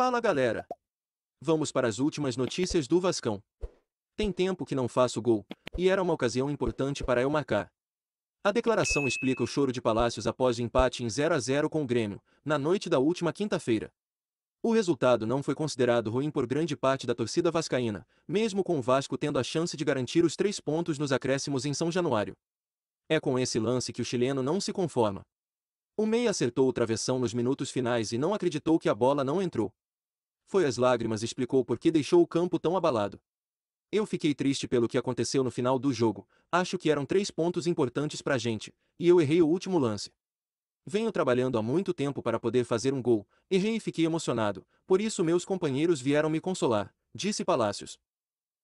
Fala galera! Vamos para as últimas notícias do Vascão. Tem tempo que não faço gol, e era uma ocasião importante para eu marcar. A declaração explica o choro de Palácios após o empate em 0 a 0 com o Grêmio, na noite da última quinta-feira. O resultado não foi considerado ruim por grande parte da torcida vascaína, mesmo com o Vasco tendo a chance de garantir os três pontos nos acréscimos em São Januário. É com esse lance que o chileno não se conforma. O meia acertou o travessão nos minutos finais e não acreditou que a bola não entrou foi as lágrimas explicou por que deixou o campo tão abalado. Eu fiquei triste pelo que aconteceu no final do jogo, acho que eram três pontos importantes pra gente, e eu errei o último lance. Venho trabalhando há muito tempo para poder fazer um gol, errei e fiquei emocionado, por isso meus companheiros vieram me consolar, disse Palácios.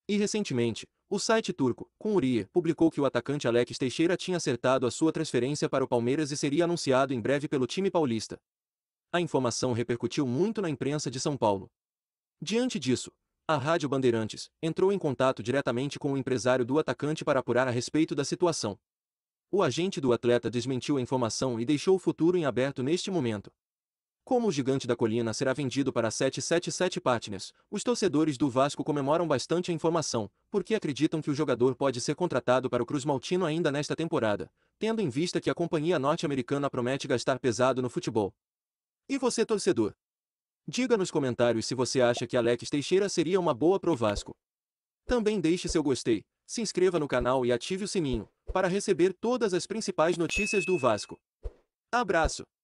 E recentemente, o site turco, com Uria, publicou que o atacante Alex Teixeira tinha acertado a sua transferência para o Palmeiras e seria anunciado em breve pelo time paulista. A informação repercutiu muito na imprensa de São Paulo. Diante disso, a Rádio Bandeirantes entrou em contato diretamente com o empresário do atacante para apurar a respeito da situação. O agente do atleta desmentiu a informação e deixou o futuro em aberto neste momento. Como o gigante da colina será vendido para 777 Partners, os torcedores do Vasco comemoram bastante a informação, porque acreditam que o jogador pode ser contratado para o Cruz Maltino ainda nesta temporada, tendo em vista que a companhia norte-americana promete gastar pesado no futebol. E você, torcedor? Diga nos comentários se você acha que Alex Teixeira seria uma boa pro Vasco. Também deixe seu gostei, se inscreva no canal e ative o sininho, para receber todas as principais notícias do Vasco. Abraço!